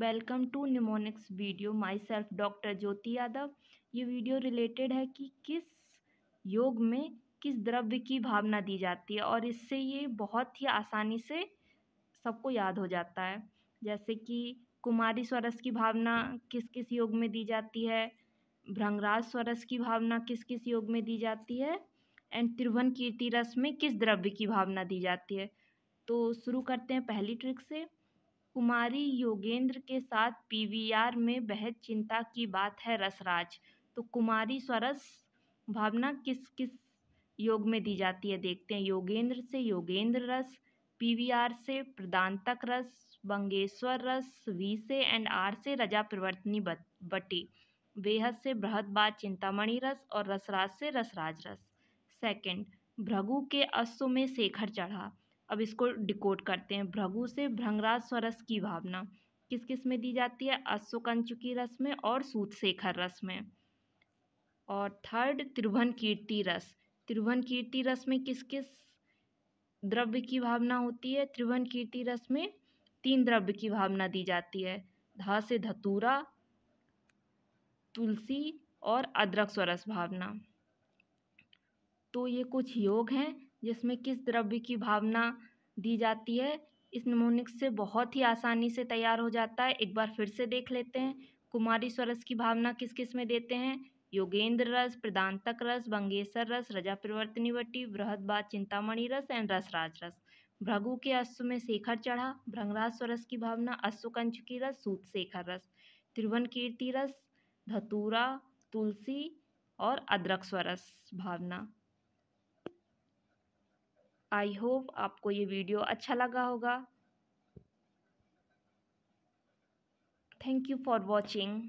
welcome to mnemonics video myself doctor Jyoti Yadav ये video related है कि किस योग में किस द्रव्य की भावना दी जाती है और इससे ये बहुत ही आसानी से सबको याद हो जाता है जैसे कि कुमारी स्वरस की भावना किस किस योग में दी जाती है भ्रंगराज स्वरस की भावना किस किस योग में दी जाती है एंड त्रिभुवन कीर्ति रस में किस द्रव्य की भावना दी जाती है तो शुरू करते हैं पहली ट्रिक से कुमारी योगेंद्र के साथ पीवीआर में बेहद चिंता की बात है रसराज तो कुमारी स्वरस भावना किस किस योग में दी जाती है देखते हैं योगेंद्र से योगेंद्र रस पीवीआर से प्रदांतक रस बंगेश्वर रस वी से एंड आर से रजा प्रवर्तनी बटी बेहद से बृहद बात चिंतामणि रस और रसराज से रसराज रस सेकंड भृगु के अश्व में शेखर चढ़ा अब इसको डिकोड करते हैं भ्रगु से भ्रंगराज स्वरस की भावना किस किस में दी जाती है अश्वकंचुकी रस में और सूतशेखर रस में और थर्ड त्रिभुवन कीर्ति रस त्रिभुवन कीर्ति रस में किस किस द्रव्य की भावना होती है त्रिभुवन कीर्ति रस में तीन द्रव्य की भावना दी जाती है धा से धतूरा तुलसी और अदरक स्वरस भावना तो ये कुछ योग हैं जिसमें किस द्रव्य की भावना दी जाती है इस निमोनिक्स से बहुत ही आसानी से तैयार हो जाता है एक बार फिर से देख लेते हैं कुमारी स्वरस की भावना किस किस में देते हैं योगेंद्र रस प्रदानतक रस बंगेसर रस रजा बृहद बाद चिंतामणि रस एंड रसराज रस भृगु के अश्व में शेखर चढ़ा भ्रंगराज स्वरस की भावना अश्वकंच की रस सूत शेखर रस त्रिभुवन कीर्ति रस धतूरा तुलसी और अदरक स्वरस भावना आई होप आपको ये वीडियो अच्छा लगा होगा थैंक यू फॉर वॉचिंग